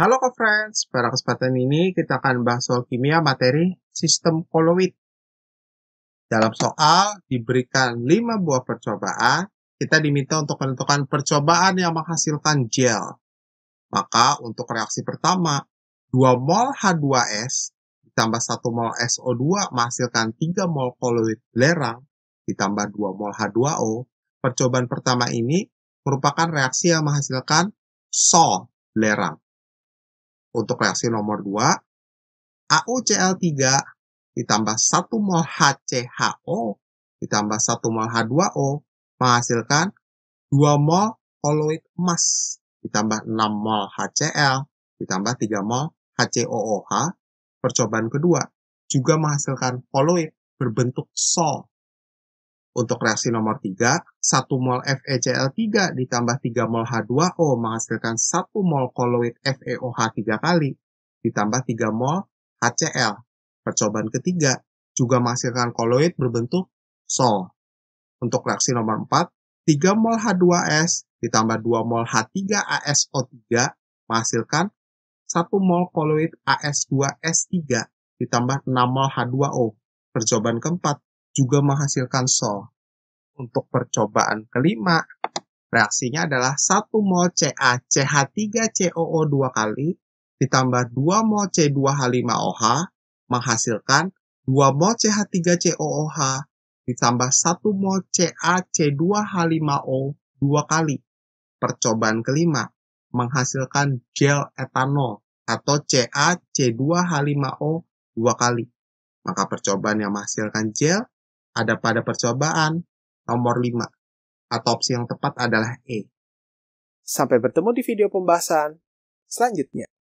Halo co friends, pada kesempatan ini kita akan bahas soal kimia materi sistem koloid. Dalam soal diberikan 5 buah percobaan, kita diminta untuk menentukan percobaan yang menghasilkan gel. Maka untuk reaksi pertama, 2 mol H2S ditambah 1 mol SO2 menghasilkan 3 mol koloid belerang ditambah 2 mol H2O. Percobaan pertama ini merupakan reaksi yang menghasilkan sol belerang untuk reaksi nomor 2, aucl 3 ditambah 1 mol HCHO ditambah 1 mol H2O menghasilkan 2 mol koloid emas ditambah 6 mol HCl ditambah 3 mol HCOOH. Percobaan kedua juga menghasilkan koloid berbentuk sol untuk reaksi nomor 3, 1 mol FeCl3 ditambah 3 mol H2O menghasilkan 1 mol koloid FeOH 3 kali, ditambah 3 mol HCl. Percobaan ketiga juga menghasilkan koloid berbentuk sol. Untuk reaksi nomor 4, 3 mol H2S ditambah 2 mol H3ASO3 menghasilkan 1 mol koloid AS2S3 ditambah 6 mol H2O. Percobaan keempat juga menghasilkan Sol. Untuk percobaan kelima, reaksinya adalah 1 mol Ca 3 coo 2 kali ditambah 2 mol C2H5OH menghasilkan 2 mol CH3COOH ditambah 1 mol CaC2H5O 2 kali. Percobaan kelima menghasilkan gel etanol atau CaC2H5O 2 kali. Maka percobaan yang menghasilkan gel ada pada percobaan. Nomor 5. Atau opsi yang tepat adalah E. Sampai bertemu di video pembahasan selanjutnya.